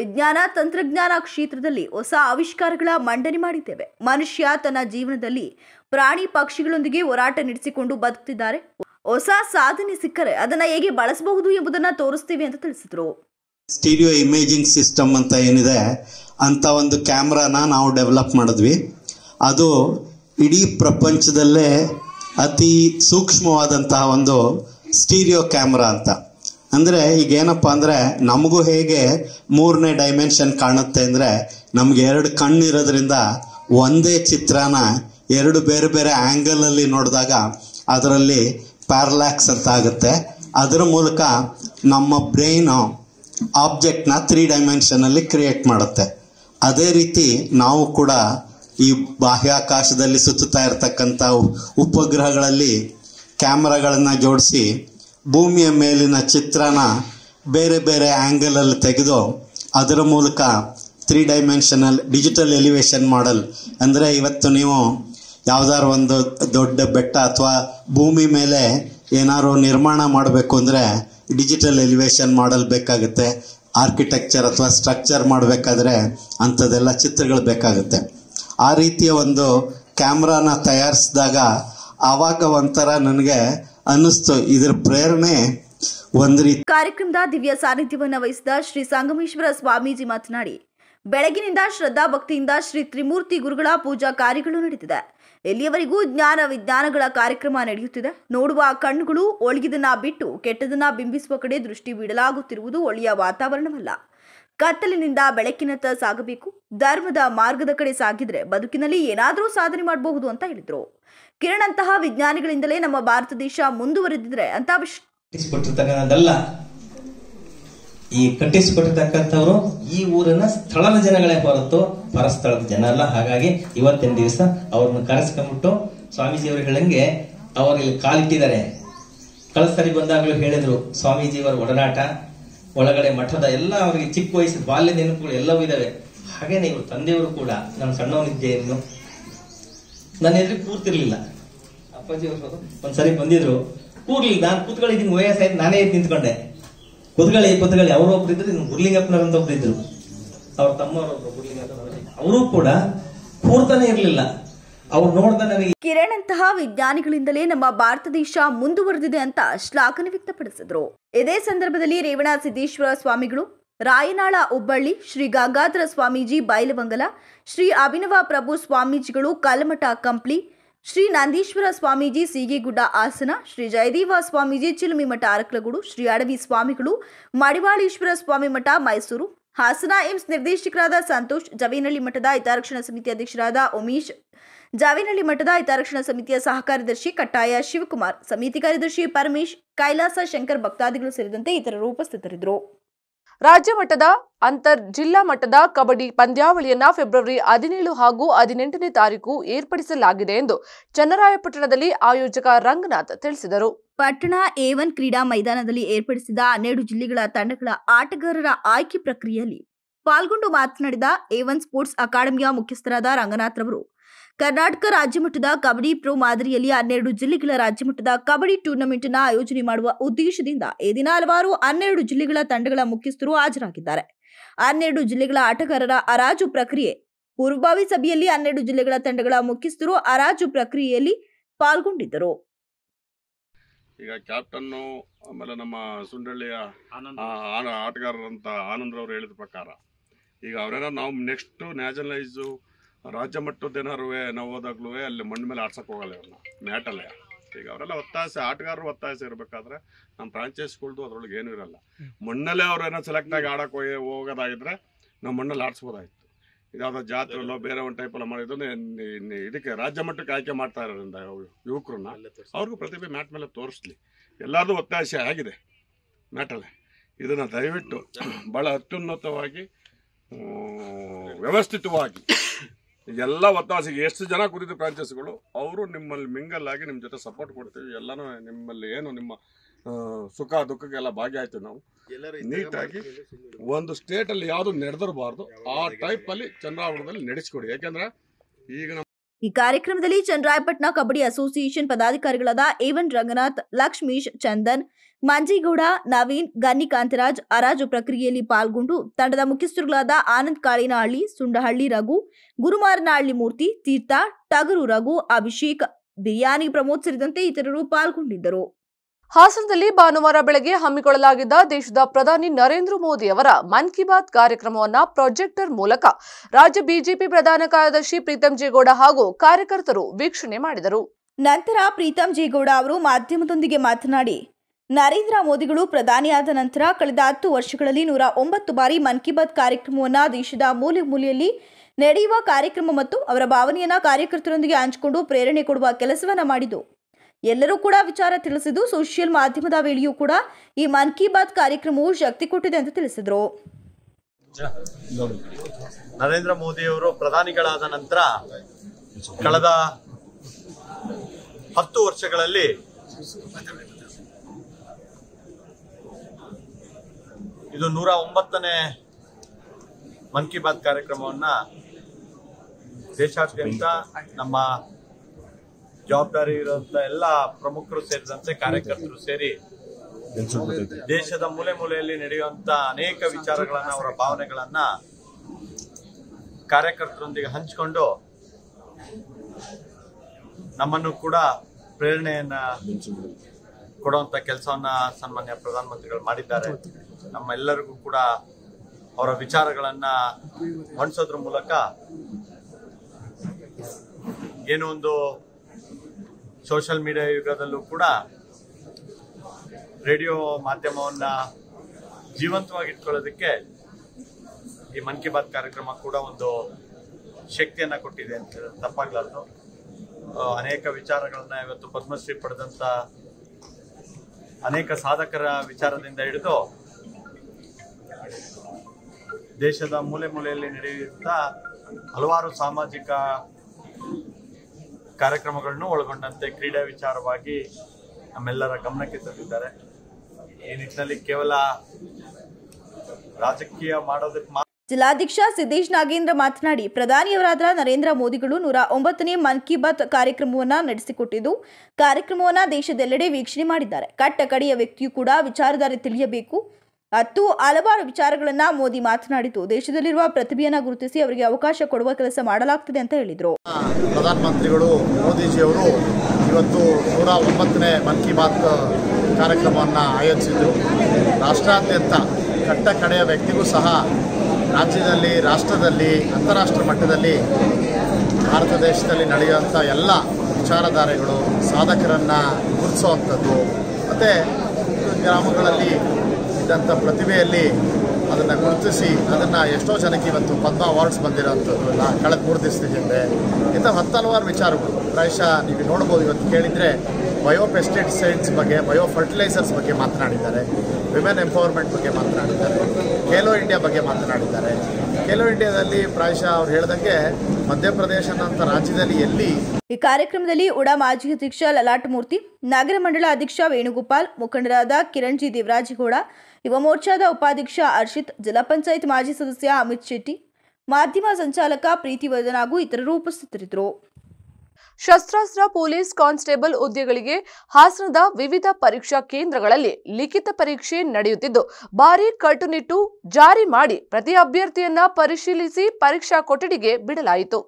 ವಿಜ್ಞಾನ ತಂತ್ರಜ್ಞಾನ ಕ್ಷೇತ್ರದಲ್ಲಿ ಹೊಸ ಆವಿಷ್ಕಾರಗಳ ಮಂಡನೆ ಮಾಡಿದ್ದೇವೆ ಮನುಷ್ಯ ತನ್ನ ಜೀವನದಲ್ಲಿ ಪ್ರಾಣಿ ಪಕ್ಷಿಗಳೊಂದಿಗೆ ಹೋರಾಟ ನಡೆಸಿಕೊಂಡು ಬದುಕುತ್ತಿದ್ದಾರೆ ಹೊಸ ಸಾಧನೆ ಸಿಕ್ಕರೆ ಅದನ್ನ ಹೇಗೆ ಬಳಸಬಹುದು ಎಂಬುದನ್ನ ತೋರಿಸ್ತೀವಿ ಅಂತ ತಿಳಿಸಿದ್ರು ಸ್ಟೀರಿಯೋ ಇಮೇಜಿಂಗ್ ಸಿಸ್ಟಮ್ ಅಂತ ಏನಿದೆ ಅಂತ ಒಂದು ಕ್ಯಾಮ್ರಾನ ನಾವು ಡೆವಲಪ್ ಮಾಡಿದ್ವಿ ಅದು ಇಡೀ ಪ್ರಪಂಚದಲ್ಲೇ ಅತಿ ಸೂಕ್ಷ್ಮವಾದಂತಹ ಒಂದು ಸ್ಟೀರಿಯೋ ಕ್ಯಾಮ್ರಾ ಅಂತ ಅಂದರೆ ಈಗ ಏನಪ್ಪ ಅಂದರೆ ನಮಗೂ ಹೇಗೆ ಮೂರನೇ ಡೈಮೆನ್ಷನ್ ಕಾಣುತ್ತೆ ಅಂದರೆ ನಮ್ಗೆ ಎರಡು ಇರೋದ್ರಿಂದ ಒಂದೇ ಚಿತ್ರನ ಎರಡು ಬೇರೆ ಬೇರೆ ಆ್ಯಂಗಲಲ್ಲಿ ನೋಡಿದಾಗ ಅದರಲ್ಲಿ ಪ್ಯಾರಲ್ಯಾಕ್ಸ್ ಅಂತ ಆಗುತ್ತೆ ಅದರ ಮೂಲಕ ನಮ್ಮ ಬ್ರೈನು ಆಬ್ಜೆಕ್ಟ್ನ ತ್ರೀ ಡೈಮೆನ್ಷನಲ್ಲಿ ಕ್ರಿಯೇಟ್ ಮಾಡುತ್ತೆ ಅದೇ ರೀತಿ ನಾವು ಕೂಡ ಈ ಬಾಹ್ಯಾಕಾಶದಲ್ಲಿ ಸುತ್ತುತ್ತಾ ಇರತಕ್ಕಂಥ ಉಪಗ್ರಹಗಳಲ್ಲಿ ಕ್ಯಾಮ್ರಾಗಳನ್ನು ಜೋಡಿಸಿ ಭೂಮಿಯ ಮೇಲಿನ ಚಿತ್ರನ ಬೇರೆ ಬೇರೆ ಆ್ಯಂಗಲಲ್ಲಿ ತೆಗೆದು ಅದರ ಮೂಲಕ three dimensional digital elevation model ಅಂದರೆ ಇವತ್ತು ನೀವು ಯಾವ್ದಾರು ಒಂದು ದೊಡ್ಡ ಬೆಟ್ಟ ಅಥವಾ ಭೂಮಿ ಮೇಲೆ ಏನಾದ್ರು ನಿರ್ಮಾಣ ಮಾಡಬೇಕು ಅಂದರೆ ಡಿಜಿಟಲ್ ಎಲಿವೇಶನ್ ಮಾಡಲ್ ಬೇಕಾಗುತ್ತೆ ಆರ್ಕಿಟೆಕ್ಚರ್ ಅಥವಾ ಸ್ಟ್ರಕ್ಚರ್ ಮಾಡಬೇಕಾದ್ರೆ ಅಂಥದ್ದೆಲ್ಲ ಚಿತ್ರಗಳು ಬೇಕಾಗುತ್ತೆ ಆ ರೀತಿಯ ಒಂದು ಕ್ಯಾಮ್ರಾನ ತಯಾರಿಸಿದಾಗ ಆವಾಗ ಒಂಥರ ನನಗೆ ಅನ್ನಿಸ್ತು ಇದ್ರ ಪ್ರೇರಣೆ ಒಂದು ರೀತಿ ಕಾರ್ಯಕ್ರಮದ ದಿವ್ಯ ಸಾನ್ನಿಧ್ಯವನ್ನು ವಹಿಸಿದ ಶ್ರೀ ಸಂಗಮೇಶ್ವರ ಸ್ವಾಮೀಜಿ ಮಾತನಾಡಿ ಬೆಳಗಿನಿಂದ ಶ್ರದ್ಧಾ ಭಕ್ತಿಯಿಂದ ಶ್ರೀ ತ್ರಿಮೂರ್ತಿ ಗುರುಗಳ ಪೂಜಾ ಕಾರ್ಯಗಳು ನಡೆದಿದೆ ಎಲ್ಲಿಯವರೆಗೂ ಜ್ಞಾನ ವಿಜ್ಞಾನಗಳ ಕಾರ್ಯಕ್ರಮ ನಡೆಯುತ್ತಿದೆ ನೋಡುವ ಕಣ್ಣುಗಳು ಒಳಗಿದನ್ನ ಬಿಟ್ಟು ಕೆಟ್ಟದನ್ನ ಬಿಂಬಿಸುವ ಕಡೆ ದೃಷ್ಟಿ ಬಿಡಲಾಗುತ್ತಿರುವುದು ಒಳ್ಳೆಯ ವಾತಾವರಣವಲ್ಲ ಕತ್ತಲಿನಿಂದ ಬೆಳಕಿನತ್ತ ಸಾಗಬೇಕು ಧರ್ಮದ ಮಾರ್ಗದ ಕಡೆ ಸಾಗಿದ್ರೆ ಬದುಕಿನಲ್ಲಿ ಏನಾದರೂ ಸಾಧನೆ ಮಾಡಬಹುದು ಅಂತ ಹೇಳಿದ್ರು ಕಿರಣ್ ಅಂತಹ ವಿಜ್ಞಾನಿಗಳಿಂದಲೇ ನಮ್ಮ ಭಾರತ ದೇಶ ಮುಂದುವರೆದಿದ್ರೆ ಅಂತ ವಿಶ್ ಈ ಕಟ್ಟಿಸಿಕೊಟ್ಟಿರ್ತಕ್ಕಂಥವ್ರು ಈ ಊರಿನ ಸ್ಥಳದ ಜನಗಳೇ ಹೊರತು ಪರಸ್ಥಳದ ಜನ ಅಲ್ಲ ಹಾಗಾಗಿ ಇವತ್ತಿನ ದಿವಸ ಅವ್ರನ್ನ ಕರೆಸ್ಕೊಂಡ್ಬಿಟ್ಟು ಸ್ವಾಮೀಜಿಯವರು ಹೇಳಂಗೆ ಅವರಿಗೆ ಕಾಲಿಟ್ಟಿದ್ದಾರೆ ಕಳಸರಿ ಬಂದಾಗಲೂ ಹೇಳಿದ್ರು ಸ್ವಾಮೀಜಿಯವರ ಒಡನಾಟ ಒಳಗಡೆ ಮಠದ ಎಲ್ಲ ಅವರಿಗೆ ಚಿಕ್ಕ ವಯಸ್ಸು ಬಾಲ್ಯ ನೆನಪುಗಳು ಎಲ್ಲವೂ ಇದಾವೆ ಹಾಗೇನೆ ಇವರು ತಂದೆಯವರು ಕೂಡ ನಾನು ಸಣ್ಣವನಿದ್ದೆ ಏನು ನನ್ನ ಎದುರು ಕೂರ್ತಿರ್ಲಿಲ್ಲ ಅಪ್ಪಾಜಿ ಅವರು ಒಂದ್ಸರಿ ಬಂದಿದ್ರು ಕೂರ್ಲಿಲ್ಲ ನಾನು ಕೂತ್ಕೊಂಡಿದ್ದೀನಿ ವಯಸ್ಸಾಯ್ತು ನಾನೇ ಎದ್ದು ನಿಂತ್ಕೊಂಡೆ ಕುದ್ಗಳಿ ಕುದ್ಗಳಿ ಅವರು ಒಬ್ರು ಇದ್ರು ಗುರ್ಲಿಂಗಪ್ಪನವ್ರ ಅಂತ ಒಬ್ರು ಇದ್ರು ಅವ್ರ ತಮ್ಮವರೊಬ್ರು ಗುರ್ಲಿಂಗಪ್ಪನವ್ರು ಅವರು ಕೂಡ ಕೂರ್ತಾನೆ ಇರಲಿಲ್ಲ ಅವ್ರು ನೋಡ್ದ ನನಗೆ ಕಿರಣ್ ಅಂತಹ ವಿಜ್ಞಾನಿಗಳಿಂದಲೇ ನಮ್ಮ ಭಾರತ ದೇಶ ಮುಂದುವರೆದಿದೆ ಅಂತ ಶ್ಲಾಘನೆ ವ್ಯಕ್ತಪಡಿಸಿದ್ರು ಇದೇ ಸಂದರ್ಭದಲ್ಲಿ ರೇವಣ ಸಿದ್ದೇಶ್ವರ ಸ್ವಾಮಿಗಳು ರಾಯನಾಳ ಹುಬ್ಬಳ್ಳಿ ಶ್ರೀ ಗಂಗಾಧರ ಸ್ವಾಮೀಜಿ ಬೈಲವಂಗಲ ಶ್ರೀ ಅಭಿನವ ಪ್ರಭು ಸ್ವಾಮೀಜಿಗಳು ಕಲ್ಮಠ ಕಂಪ್ಲಿ ಶ್ರೀ ನಂದೀಶ್ವರ ಸ್ವಾಮೀಜಿ ಸೀಗೆಗುಡ್ಡ ಹಾಸನ ಶ್ರೀ ಜಯದೇವ ಸ್ವಾಮೀಜಿ ಚಿಲುಮಿ ಮಠ ಅರಕ್ಲಗೂಡು ಶ್ರೀ ಅಡವಿ ಸ್ವಾಮಿಗಳು ಮಡಿವಾಳೇಶ್ವರ ಸ್ವಾಮಿ ಮಠ ಮೈಸೂರು ಹಾಸನ ಏಮ್ಸ್ ನಿರ್ದೇಶಕರಾದ ಸಂತೋಷ್ ಜವೇನಹಳ್ಳಿ ಮಠದ ಹಿತಾರಕ್ಷಣಾ ಸಮಿತಿ ಅಧ್ಯಕ್ಷರಾದ ಉಮೇಶ್ ಜಾವೇನಹಳ್ಳಿ ಮಠದ ಹಿತಾರಕ್ಷಣಾ ಸಮಿತಿಯ ಸಹ ಕಾರ್ಯದರ್ಶಿ ಕಟ್ಟಾಯ ಶಿವಕುಮಾರ್ ಸಮಿತಿ ಕಾರ್ಯದರ್ಶಿ ಪರಮೇಶ್ ಕೈಲಾಸ ಶಂಕರ್ ಭಕ್ತಾದಿಗಳು ಸೇರಿದಂತೆ ಇತರರು ಉಪಸ್ಥಿತರಿದ್ದರು ರಾಜ್ಯ ಮಟ್ಟದ ಅಂತರ್ ಜಿಲ್ಲಾ ಮಟ್ಟದ ಕಬಡ್ಡಿ ಪಂದ್ಯಾವಳಿಯನ್ನ ಫೆಬ್ರವರಿ ಹದಿನೇಳು ಹಾಗೂ ಹದಿನೆಂಟನೇ ತಾರೀಕು ಏರ್ಪಡಿಸಲಾಗಿದೆ ಎಂದು ಚನ್ನರಾಯಪಟ್ಟಣದಲ್ಲಿ ಆಯೋಜಕ ರಂಗನಾಥ್ ತಿಳಿಸಿದರು ಪಟ್ಟಣ ಎ ಒನ್ ಕ್ರೀಡಾ ಮೈದಾನದಲ್ಲಿ ಏರ್ಪಡಿಸಿದ ಹನ್ನೆರಡು ಜಿಲ್ಲೆಗಳ ತಂಡಗಳ ಆಟಗಾರರ ಆಯ್ಕೆ ಪ್ರಕ್ರಿಯೆಯಲ್ಲಿ ಪಾಲ್ಗೊಂಡು ಮಾತನಾಡಿದ ಎ ಸ್ಪೋರ್ಟ್ಸ್ ಅಕಾಡೆಮಿಯ ಮುಖ್ಯಸ್ಥರಾದ ರಂಗನಾಥ್ ರವರು ಕರ್ನಾಟಕ ರಾಜ್ಯಮಟ್ಟದ ಕಬಡ್ಡಿ ಪ್ರೊ ಮಾದರಿಯಲ್ಲಿ ಹನ್ನೆರಡು ಜಿಲ್ಲೆಗಳ ರಾಜ್ಯಮಟ್ಟದ ಕಬಡ್ಡಿ ಟೂರ್ನಮೆಂಟ್ ನ ಆಯೋಜನೆ ಮಾಡುವ ಉದ್ದೇಶದಿಂದ ಈ ದಿನ ಹಲವಾರು ಹನ್ನೆರಡು ಜಿಲ್ಲೆಗಳ ತಂಡಗಳ ಮುಖ್ಯಸ್ಥರು ಹಾಜರಾಗಿದ್ದಾರೆ ಹನ್ನೆರಡು ಜಿಲ್ಲೆಗಳ ಆಟಗಾರರ ಹರಾಜು ಪ್ರಕ್ರಿಯೆ ಪೂರ್ವಭಾವಿ ಸಭೆಯಲ್ಲಿ ಹನ್ನೆರಡು ಜಿಲ್ಲೆಗಳ ತಂಡಗಳ ಮುಖ್ಯಸ್ಥರು ಹರಾಜು ಪ್ರಕ್ರಿಯೆಯಲ್ಲಿ ಪಾಲ್ಗೊಂಡಿದ್ದರು ಈಗ ಕ್ಯಾಪ್ಟನ್ ಆಮೇಲೆ ನಮ್ಮ ಸುಂಡಳ್ಳಿಯ ಆಟಗಾರರಂತ ಆನಂದ್ ಹೇಳಿದ ಪ್ರಕಾರ ಈಗ ಅವರೇನ ನಾವು ನೆಕ್ಸ್ಟ್ ನ್ಯಾಷನಲೈಸು ರಾಜ್ಯ ಮಟ್ಟದ ನಾವು ಹೋದಾಗ್ಲೂ ಅಲ್ಲಿ ಮಣ್ಣ ಮೇಲೆ ಆಡ್ಸೋಕೆ ಹೋಗಲ್ಲ ಇವ್ರನ್ನ ಮ್ಯಾಟಲ್ಲೇ ಈಗ ಅವರೆಲ್ಲ ಒತ್ತಾಸೆ ಆಟಗಾರರು ಒತ್ತಾಸೆ ಇರಬೇಕಾದ್ರೆ ನಮ್ಮ ಫ್ರಾಂಚೈಸ್ಗಳ್ದು ಅದರೊಳಗೆ ಏನೂ ಇರಲ್ಲ ಮಣ್ಣಲ್ಲೇ ಅವ್ರೇನೋ ಸೆಲೆಕ್ಟ್ ಆಗಿ ಆಡೋಕೆ ಹೋಗಿ ಹೋಗೋದಾಗಿದ್ರೆ ನಾವು ಮಣ್ಣಲ್ಲಿ ಆಡಿಸ್ಬೋದಾಗಿತ್ತು ಇದಾದ ಜಾತ್ರೆಲ್ಲೋ ಬೇರೆ ಒಂದು ಟೈಪ್ ಎಲ್ಲ ಮಾಡಿದ್ರು ಇದಕ್ಕೆ ರಾಜ್ಯ ಮಟ್ಟಕ್ಕೆ ಆಯ್ಕೆ ಮಾಡ್ತಾ ಇರೋದ್ರಿಂದ ಯುವಕರನ್ನ ಅವ್ರಿಗೂ ಪ್ರತಿಭೆ ಮ್ಯಾಟ್ ಮೇಲೆ ತೋರಿಸ್ಲಿ ಎಲ್ಲರದು ಒತ್ತಾಸೆ ಆಗಿದೆ ಮ್ಯಾಟಲ್ಲೇ ಇದನ್ನು ದಯವಿಟ್ಟು ಭಾಳ ಅತ್ಯುನ್ನತವಾಗಿ ವ್ಯವಸ್ಥಿತವಾಗಿ ಎಲ್ಲ ಒತ್ತಾಸಿಗೆ ಎಷ್ಟು ಜನ ಕುರಿತು ಫ್ರಾಂಚೈಸಿಗಳು ಅವರು ನಿಮ್ಮಲ್ಲಿ ಮಿಂಗಲ್ ಆಗಿ ನಿಮ್ಮ ಜೊತೆ ಸಪೋರ್ಟ್ ಕೊಡ್ತೀವಿ ಎಲ್ಲಾನು ನಿಮ್ಮಲ್ಲಿ ಏನು ನಿಮ್ಮ ಸುಖ ದುಃಖಕ್ಕೆಲ್ಲ ಭಾಗಿಯಾಯ್ತು ನಾವು ನೀಟಾಗಿ ಒಂದು ಸ್ಟೇಟಲ್ಲಿ ಯಾವುದು ನಡೆದಿರಬಾರ್ದು ಆ ಟೈಪಲ್ಲಿ ಚಂದ್ರಾವರದಲ್ಲಿ ನಡೆಸಿಕೊಡಿ ಯಾಕೆಂದ್ರೆ ಈಗ ಈ ಕಾರ್ಯಕ್ರಮದಲ್ಲಿ ಚಂದ್ರಾಯಪಟ್ಟಣ ಕಬಡ್ಡಿ ಅಸೋಸಿಯೇಷನ್ ಪದಾಧಿಕಾರಿಗಳಾದ ಏವನ್ ರಂಗನಾಥ್ ಲಕ್ಷ್ಮೀಶ್ ಚಂದನ್ ಮಂಜೀಗೌಡ ನವೀನ್ ಗನ್ನಿ ಕಾಂತರಾಜ್ ಪ್ರಕ್ರಿಯೆಯಲ್ಲಿ ಪಾಲ್ಗೊಂಡು ತಂಡದ ಮುಖ್ಯಸ್ಥರುಗಳಾದ ಆನಂದ್ ಕಾಳಿನಹಳ್ಳಿ ಸುಂಡಹಳ್ಳಿ ರಘು ಗುರುಮಾರನಹಳ್ಳಿ ಮೂರ್ತಿ ತೀರ್ಥ ಟಗರು ರಘು ಅಭಿಷೇಕ್ ಬಿರಿಯಾನಿ ಪ್ರಮೋದ್ ಸೇರಿದಂತೆ ಇತರರು ಪಾಲ್ಗೊಂಡಿದ್ದರು ಹಾಸನದಲ್ಲಿ ಭಾನುವಾರ ಬೆಳಗ್ಗೆ ಹಮ್ಮಿಕೊಳ್ಳಲಾಗಿದ್ದ ದೇಶದ ಪ್ರಧಾನಿ ನರೇಂದ್ರ ಮೋದಿ ಅವರ ಮನ್ ಕಿ ಬಾತ್ ಕಾರ್ಯಕ್ರಮವನ್ನು ಪ್ರೊಜೆಕ್ಟರ್ ಮೂಲಕ ರಾಜ್ಯ ಬಿಜೆಪಿ ಪ್ರಧಾನ ಕಾರ್ಯದರ್ಶಿ ಪ್ರೀತಂ ಜೇಗೌಡ ಹಾಗೂ ಕಾರ್ಯಕರ್ತರು ವೀಕ್ಷಣೆ ಮಾಡಿದರು ನಂತರ ಪ್ರೀತಂ ಜೇಗೌಡ ಅವರು ಮಾಧ್ಯಮದೊಂದಿಗೆ ಮಾತನಾಡಿ ನರೇಂದ್ರ ಮೋದಿಗಳು ಪ್ರಧಾನಿಯಾದ ನಂತರ ಕಳೆದ ಹತ್ತು ವರ್ಷಗಳಲ್ಲಿ ನೂರ ಒಂಬತ್ತು ಬಾರಿ ಮನ್ ಕಿ ಬಾತ್ ಕಾರ್ಯಕ್ರಮವನ್ನು ದೇಶದ ಮೂಲೆ ಮೂಲೆಯಲ್ಲಿ ನಡೆಯುವ ಕಾರ್ಯಕ್ರಮ ಮತ್ತು ಅವರ ಭಾವನೆಯನ್ನು ಕಾರ್ಯಕರ್ತರೊಂದಿಗೆ ಹಂಚಿಕೊಂಡು ಪ್ರೇರಣೆ ಕೊಡುವ ಕೆಲಸವನ್ನು ಮಾಡಿದ್ದು ಎಲ್ಲರೂ ಕೂಡ ವಿಚಾರ ತಿಳಿಸಿದ್ದು ಸೋಷಿಯಲ್ ಮಾಧ್ಯಮದ ವೇಳೆಯೂ ಕೂಡ ಈ ಮನ್ ಕಿ ಬಾತ್ ಕಾರ್ಯಕ್ರಮವು ಶಕ್ತಿ ಕೊಟ್ಟಿದೆ ಅಂತ ತಿಳಿಸಿದರು ನರೇಂದ್ರ ಮೋದಿಯವರು ಪ್ರಧಾನಿಗಳಾದ ನಂತರ ಕಳೆದ ಹತ್ತು ವರ್ಷಗಳಲ್ಲಿ ಇದು ನೂರ ಒಂಬತ್ತನೇ ಮನ್ ಕಿ ಬಾತ್ ಕಾರ್ಯಕ್ರಮವನ್ನು ದೇಶಾದ್ಯಂತ ನಮ್ಮ ಜವಾಬ್ದಾರಿ ಇರುವಂತ ಎಲ್ಲ ಪ್ರಮುಖರು ಸೇರಿದಂತೆ ಕಾರ್ಯಕರ್ತರು ಸೇರಿ ದೇಶದ ಮೂಲೆ ಮೂಲೆಯಲ್ಲಿ ನಡೆಯುವಂತ ಅನೇಕ ವಿಚಾರಗಳನ್ನ ಅವರ ಭಾವನೆಗಳನ್ನ ಕಾರ್ಯಕರ್ತರೊಂದಿಗೆ ಹಂಚಿಕೊಂಡು ನಮ್ಮನ್ನು ಕೂಡ ಪ್ರೇರಣೆಯನ್ನ ಕೊಡುವಂತ ಕೆಲಸವನ್ನ ಸನ್ಮಾನ್ಯ ಪ್ರಧಾನಮಂತ್ರಿಗಳು ಮಾಡಿದ್ದಾರೆ ನಮ್ಮೆಲ್ಲರಿಗೂ ಕೂಡ ಅವರ ವಿಚಾರಗಳನ್ನು ಹೊಂದಿಸೋದ್ರ ಮೂಲಕ ಏನೋ ಒಂದು ಸೋಷಲ್ ಮೀಡಿಯಾ ಯುಗದಲ್ಲೂ ಕೂಡ ರೇಡಿಯೋ ಮಾಧ್ಯಮವನ್ನ ಜೀವಂತವಾಗಿ ಇಟ್ಕೊಳ್ಳೋದಕ್ಕೆ ಈ ಮನ್ ಕಿ ಬಾತ್ ಕಾರ್ಯಕ್ರಮ ಕೂಡ ಒಂದು ಶಕ್ತಿಯನ್ನ ಕೊಟ್ಟಿದೆ ಅಂತ ತಪ್ಪಾಗ್ಲಾರ್ದು ಅನೇಕ ವಿಚಾರಗಳನ್ನ ಇವತ್ತು ಪದ್ಮಶ್ರೀ ಪಡೆದಂತ ಅನೇಕ ಸಾಧಕರ ವಿಚಾರದಿಂದ ಹಿಡಿದು ದೇಶದ ಮೂಲೆ ಮೂಲೆಯಲ್ಲಿ ನಡೆಯುತ್ತ ಹಲವಾರು ಸಾಮಾಜಿಕ ಕಾರ್ಯಕ್ರಮಗಳನ್ನು ಒಳಗೊಂಡಂತೆ ಕ್ರೀಡಾ ವಿಚಾರವಾಗಿ ನಮ್ಮೆಲ್ಲರ ಗಮನಕ್ಕೆ ತಂದಿದ್ದಾರೆ ಈ ನಿಟ್ಟಿನಲ್ಲಿ ಕೇವಲ ರಾಜಕೀಯ ಮಾಡೋದಕ್ಕೆ ಜಿಲ್ಲಾಧ್ಯಕ್ಷ ಸಿದ್ದೇಶ್ ನಾಗೇಂದ್ರ ಮಾತನಾಡಿ ಪ್ರಧಾನಿಯವರಾದ ನರೇಂದ್ರ ಮೋದಿಗಳು ನೂರ ಒಂಬತ್ತನೇ ಮನ್ ಕಿ ಬಾತ್ ಕಾರ್ಯಕ್ರಮವನ್ನ ನಡೆಸಿಕೊಟ್ಟಿದ್ದು ಕಾರ್ಯಕ್ರಮವನ್ನ ದೇಶದೆಲ್ಲೆಡೆ ವೀಕ್ಷಣೆ ಮಾಡಿದ್ದಾರೆ ಕಟ್ಟ ಕಡೆಯ ವ್ಯಕ್ತಿಯೂ ಕೂಡ ವಿಚಾರಧಾರೆ ತಿಳಿಯಬೇಕು ಹತ್ತು ಹಲವಾರು ವಿಚಾರಗಳನ್ನ ಮೋದಿ ಮಾತನಾಡಿತು ದೇಶದಲ್ಲಿರುವ ಪ್ರತಿಭೆಯನ್ನ ಗುರುತಿಸಿ ಅವರಿಗೆ ಅವಕಾಶ ಕೊಡುವ ಕೆಲಸ ಮಾಡಲಾಗ್ತದೆ ಅಂತ ಹೇಳಿದರು ಪ್ರಧಾನಮಂತ್ರಿಗಳು ಮೋದಿಜಿ ಅವರು ಇವತ್ತು ನೂರ ಒಂಬತ್ತನೇ ಮನ್ ಕಿ ಬಾತ್ ಕಾರ್ಯಕ್ರಮವನ್ನು ಆಯೋಜಿಸಿದ್ರು ರಾಷ್ಟ್ರಾದ್ಯಂತ ಕಟ್ಟ ಕಡೆಯ ವ್ಯಕ್ತಿಗೂ ಸಹ ರಾಜ್ಯದಲ್ಲಿ ರಾಷ್ಟ್ರದಲ್ಲಿ ಅಂತಾರಾಷ್ಟ್ರ ಮಟ್ಟದಲ್ಲಿ ಭಾರತ ದೇಶದಲ್ಲಿ ನಡೆಯುವಂಥ ಎಲ್ಲ ವಿಚಾರಧಾರೆಗಳು ಸಾಧಕರನ್ನು ಗುರುತಿಸುವಂಥದ್ದು ಮತ್ತು ಗ್ರಾಮಗಳಲ್ಲಿ ಇದ್ದಂಥ ಪ್ರತಿಭೆಯಲ್ಲಿ ಅದನ್ನು ಗುರುತಿಸಿ ಅದನ್ನು ಎಷ್ಟೋ ಜನಕ್ಕೆ ಇವತ್ತು ಪದ್ಮ ಅವಾರ್ಡ್ಸ್ ಬಂದಿರೋಂಥದ್ದು ಎಲ್ಲ ಕಳೆದ ಗುರುತಿಸ್ತಿದ್ದೆ ಇಂಥ ಹತ್ತು ಇಂಥ ಹತ್ತಲವಾರು ವಿಚಾರಗಳು ಪ್ರಾಯಶಃ ನೀವು ನೋಡ್ಬೋದು ಇವತ್ತು ಕೇಳಿದರೆ ಬಯೋ ಪೆಸ್ಟಿಸೈಡ್ಸ್ ಬಗ್ಗೆ ಬಯೋ ಫರ್ಟಿಲೈಸರ್ಸ್ ಬಗ್ಗೆ ಮಾತನಾಡಿದ್ದಾರೆ ವಿಮೆನ್ ಎಂಪವರ್ಮೆಂಟ್ ಬಗ್ಗೆ ಮಾತನಾಡಿದ್ದಾರೆ ಖೇಲೋ ಇಂಡಿಯಾ ಬಗ್ಗೆ ಮಾತನಾಡಿದ್ದಾರೆ ಖೇಲೋ ಇಂಡಿಯಾದಲ್ಲಿ ಪ್ರಾಯಶಃ ಅವ್ರು ಹೇಳ್ದಂಗೆ ಅನ್ನೋಂಥ ರಾಜ್ಯದಲ್ಲಿ ಎಲ್ಲಿ ಈ ಕಾರ್ಯಕ್ರಮದಲ್ಲಿ ಉಡಾ ಮಾಜಿ ಅಧ್ಯಕ್ಷ ಲಲಾಟ್ ಮೂರ್ತಿ ನಾಗರ ಮಂಡಳ ಅಧ್ಯಕ್ಷ ವೇಣುಗೋಪಾಲ್ ಮುಖಂಡರಾದ ಕಿರಣ್ ದೇವರಾಜೇಗೌಡ ಯುವ ಮೋರ್ಚಾದ ಉಪಾಧ್ಯಕ್ಷ ಅರ್ಷಿತ್ ಜಿಲ್ಲಾ ಪಂಚಾಯತ್ ಮಾಜಿ ಸದಸ್ಯ ಅಮಿತ್ ಶೆಟ್ಟಿ ಮಾಧ್ಯಮ ಸಂಚಾಲಕ ಪ್ರೀತಿ ವರ್ಧನ್ ಹಾಗೂ ಇತರರು ಉಪಸ್ಥಿತರಿದ್ದರು ಶಸ್ತ್ರಾಸ್ತ್ರ ಪೊಲೀಸ್ ಕಾನ್ಸ್ಟೇಬಲ್ ಹುದ್ದೆಗಳಿಗೆ ಹಾಸನದ ವಿವಿಧ ಪರೀಕ್ಷಾ ಕೇಂದ್ರಗಳಲ್ಲಿ ಲಿಖಿತ ಪರೀಕ್ಷೆ ನಡೆಯುತ್ತಿದ್ದು ಭಾರಿ ಕಟ್ಟುನಿಟ್ಟು ಜಾರಿ ಮಾಡಿ ಪ್ರತಿ ಅಭ್ಯರ್ಥಿಯನ್ನ ಪರಿಶೀಲಿಸಿ ಪರೀಕ್ಷಾ ಕೊಠಡಿಗೆ ಬಿಡಲಾಯಿತು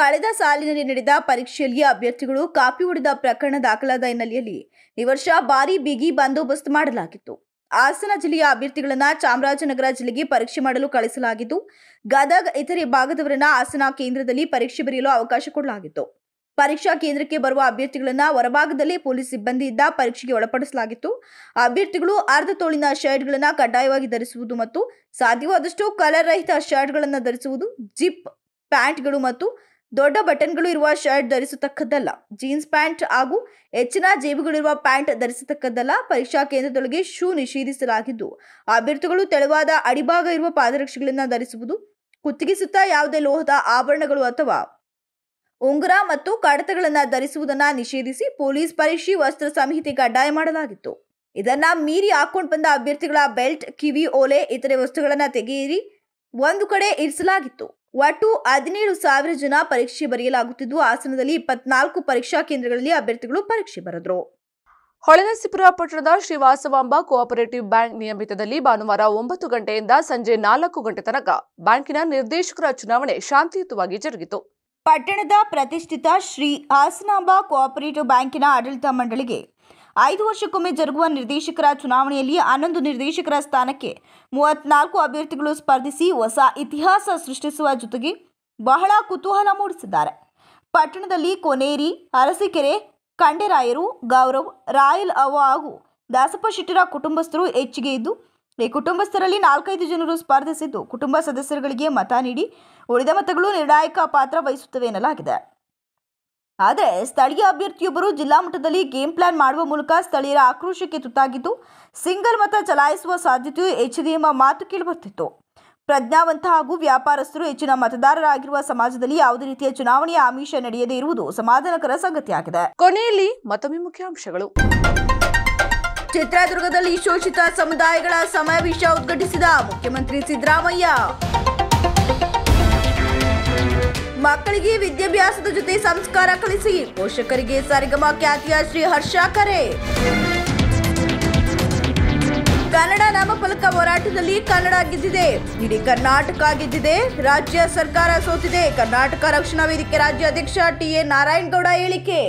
ಕಳೆದ ಸಾಲಿನಲ್ಲಿ ನಡೆದ ಪರೀಕ್ಷೆಯಲ್ಲಿ ಅಭ್ಯರ್ಥಿಗಳು ಕಾಪಿ ಹೊಡೆದ ಪ್ರಕರಣ ದಾಖಲಾದ ಹಿನ್ನೆಲೆಯಲ್ಲಿ ಈ ವರ್ಷ ಭಾರಿ ಬಿಗಿ ಬಂದೋಬಸ್ತ್ ಮಾಡಲಾಗಿತ್ತು ಹಾಸನ ಜಿಲ್ಲೆಯ ಅಭ್ಯರ್ಥಿಗಳನ್ನ ಚಾಮರಾಜನಗರ ಜಿಲ್ಲೆಗೆ ಪರೀಕ್ಷೆ ಮಾಡಲು ಕಳಿಸಲಾಗಿದ್ದು ಗದಗ ಇತರೆ ಭಾಗದವರನ್ನ ಹಾಸನ ಕೇಂದ್ರದಲ್ಲಿ ಪರೀಕ್ಷೆ ಬರೆಯಲು ಅವಕಾಶ ಕೊಡಲಾಗಿತ್ತು ಪರೀಕ್ಷಾ ಕೇಂದ್ರಕ್ಕೆ ಬರುವ ಅಭ್ಯರ್ಥಿಗಳನ್ನ ಹೊರಭಾಗದಲ್ಲಿ ಪೊಲೀಸ್ ಸಿಬ್ಬಂದಿಯಿಂದ ಪರೀಕ್ಷೆಗೆ ಒಳಪಡಿಸಲಾಗಿತ್ತು ಅಭ್ಯರ್ಥಿಗಳು ಅರ್ಧ ತೋಳಿನ ಶರ್ಟ್ಗಳನ್ನು ಕಡ್ಡಾಯವಾಗಿ ಧರಿಸುವುದು ಮತ್ತು ಸಾಧ್ಯವಾದಷ್ಟು ಕಲರ್ ರಹಿತ ಶರ್ಟ್ಗಳನ್ನು ಧರಿಸುವುದು ಜಿಪ್ ಪ್ಯಾಂಟ್ಗಳು ಮತ್ತು ದೊಡ್ಡ ಬಟನ್ಗಳು ಇರುವ ಶರ್ಟ್ ಧರಿಸತಕ್ಕದ್ದಲ್ಲ ಜೀನ್ಸ್ ಪ್ಯಾಂಟ್ ಹಾಗೂ ಹೆಚ್ಚಿನ ಜೇಬುಗಳಿರುವ ಪ್ಯಾಂಟ್ ಧರಿಸತಕ್ಕದ್ದಲ್ಲ ಪರೀಕ್ಷಾ ಕೇಂದ್ರದೊಳಗೆ ಶೂ ನಿಷೇಧಿಸಲಾಗಿದ್ದು ಅಭ್ಯರ್ಥಿಗಳು ತೆಳುವಾದ ಅಡಿಭಾಗ ಇರುವ ಪಾದರಕ್ಷೆಗಳನ್ನು ಧರಿಸುವುದು ಕುತ್ತಿಗೆ ಸುತ್ತ ಯಾವುದೇ ಲೋಹದ ಆಭರಣಗಳು ಅಥವಾ ಉಂಗುರ ಮತ್ತು ಕಡತಗಳನ್ನು ಧರಿಸುವುದನ್ನು ನಿಷೇಧಿಸಿ ಪೊಲೀಸ್ ಪರೀಕ್ಷೆ ವಸ್ತ್ರ ಸಂಹಿತೆ ಕಡ್ಡಾಯ ಮಾಡಲಾಗಿತ್ತು ಇದನ್ನ ಮೀರಿ ಹಾಕೊಂಡು ಬಂದ ಅಭ್ಯರ್ಥಿಗಳ ಬೆಲ್ಟ್ ಕಿವಿ ಓಲೆ ಇತರೆ ವಸ್ತುಗಳನ್ನು ತೆಗೆಯಿರಿ ಒಂದು ಕಡೆ ಇರಿಸಲಾಗಿತ್ತು ಒಟ್ಟು ಹದಿನೇಳು ಸಾವಿರ ಜನ ಪರೀಕ್ಷೆ ಬರೆಯಲಾಗುತ್ತಿದ್ದು ಹಾಸನದಲ್ಲಿ ಇಪ್ಪತ್ನಾಲ್ಕು ಪರೀಕ್ಷಾ ಕೇಂದ್ರಗಳಲ್ಲಿ ಅಭ್ಯರ್ಥಿಗಳು ಪರೀಕ್ಷೆ ಬರೆದರು ಹೊಳೆನರಸೀಪುರ ಪಟ್ಟಣದ ಶ್ರೀವಾಸವಾಂಬ ಕೋಆಪರೇಟಿವ್ ಬ್ಯಾಂಕ್ ನಿಯಮಿತದಲ್ಲಿ ಭಾನುವಾರ ಒಂಬತ್ತು ಗಂಟೆಯಿಂದ ಸಂಜೆ ನಾಲ್ಕು ಗಂಟೆ ತನಕ ಬ್ಯಾಂಕಿನ ನಿರ್ದೇಶಕರ ಚುನಾವಣೆ ಶಾಂತಿಯುತವಾಗಿ ಜರುಗಿತು ಪಟ್ಟಣದ ಪ್ರತಿಷ್ಠಿತ ಶ್ರೀ ಹಾಸನಾಂಬ ಕೋಆಪರೇಟಿವ್ ಬ್ಯಾಂಕಿನ ಆಡಳಿತ ಮಂಡಳಿಗೆ ಐದು ವರ್ಷಕ್ಕೊಮ್ಮೆ ಜರುಗುವ ನಿರ್ದೇಶಕರ ಚುನಾವಣೆಯಲ್ಲಿ ಹನ್ನೊಂದು ನಿರ್ದೇಶಕರ ಸ್ಥಾನಕ್ಕೆ ಮೂವತ್ನಾಲ್ಕು ಅಭ್ಯರ್ಥಿಗಳು ಸ್ಪರ್ಧಿಸಿ ಹೊಸ ಇತಿಹಾಸ ಸೃಷ್ಟಿಸುವ ಜೊತೆಗೆ ಬಹಳ ಕುತೂಹಲ ಮೂಡಿಸಿದ್ದಾರೆ ಪಟ್ಟಣದಲ್ಲಿ ಕೊನೇರಿ ಅರಸೀಕೆರೆ ಖಂಡೆರಾಯರು ಗೌರವ್ ರಾಯಲ್ ಅವ ಹಾಗೂ ದಾಸಪ್ಪ ಶೆಟ್ಟಿರ ಕುಟುಂಬಸ್ಥರು ಹೆಚ್ಚಿಗೆ ಇದ್ದು ಈ ಕುಟುಂಬಸ್ಥರಲ್ಲಿ ನಾಲ್ಕೈದು ಜನರು ಸ್ಪರ್ಧಿಸಿದ್ದು ಕುಟುಂಬ ಸದಸ್ಯರುಗಳಿಗೆ ಮತ ನೀಡಿ ಉಳಿದ ಮತಗಳು ನಿರ್ಣಾಯಕ ಪಾತ್ರ ವಹಿಸುತ್ತವೆ ಎನ್ನಲಾಗಿದೆ ಆದರೆ ಸ್ಥಳೀಯ ಅಭ್ಯರ್ಥಿಯೊಬ್ಬರು ಜಿಲ್ಲಾ ಮಟ್ಟದಲ್ಲಿ ಗೇಮ್ ಪ್ಲಾನ್ ಮಾಡುವ ಮೂಲಕ ಸ್ಥಳೀಯರ ಆಕ್ರೋಶಕ್ಕೆ ತುತ್ತಾಗಿದ್ದು ಸಿಂಗಲ್ ಮತ ಚಲಾಯಿಸುವ ಸಾಧ್ಯತೆಯೂ ಹೆಚ್ಚಿದೆ ಎಂಬ ಮಾತು ಕೇಳಿಬರ್ತಿತ್ತು ಪ್ರಜ್ಞಾವಂತ ಹಾಗೂ ವ್ಯಾಪಾರಸ್ಥರು ಹೆಚ್ಚಿನ ಮತದಾರರಾಗಿರುವ ಸಮಾಜದಲ್ಲಿ ಯಾವುದೇ ರೀತಿಯ ಚುನಾವಣೆಯ ಆಮಿಷ ನಡೆಯದೇ ಇರುವುದು ಸಮಾಧಾನಕರ ಸಂಗತಿಯಾಗಿದೆ ಕೊನೆಯಲ್ಲಿ ಮತ್ತೊಮ್ಮೆ ಮುಖ್ಯಾಂಶಗಳು ಚಿತ್ರದುರ್ಗದಲ್ಲಿ ಶೋಷಿತ ಸಮುದಾಯಗಳ ಸಮಾವೇಶ ಉದ್ಘಾಟಿಸಿದ ಮುಖ್ಯಮಂತ್ರಿ ಸಿದ್ದರಾಮಯ್ಯ ಮಕ್ಕಳಿಗೆ ವಿದ್ಯಾಭ್ಯಾಸದ ಜೊತೆ ಸಂಸ್ಕಾರ ಕಲಿಸಿ ಪೋಷಕರಿಗೆ ಸರಿಗಮ ಖ್ಯಾತಿಯ ಶ್ರೀ ಹರ್ಷ ಕರೆ ಕನ್ನಡ ನಾಮಫಲಕ ಹೋರಾಟದಲ್ಲಿ ಕನ್ನಡ ಗೆದ್ದಿದೆ ಇಡೀ ಕರ್ನಾಟಕ ಗೆದ್ದಿದೆ ರಾಜ್ಯ ಸರ್ಕಾರ ಸೋತಿದೆ ಕರ್ನಾಟಕ ರಕ್ಷಣಾ ವೇದಿಕೆ ರಾಜ್ಯಾಧ್ಯಕ್ಷ ಟಿ ಎ ನಾರಾಯಣಗೌಡ ಹೇಳಿಕೆ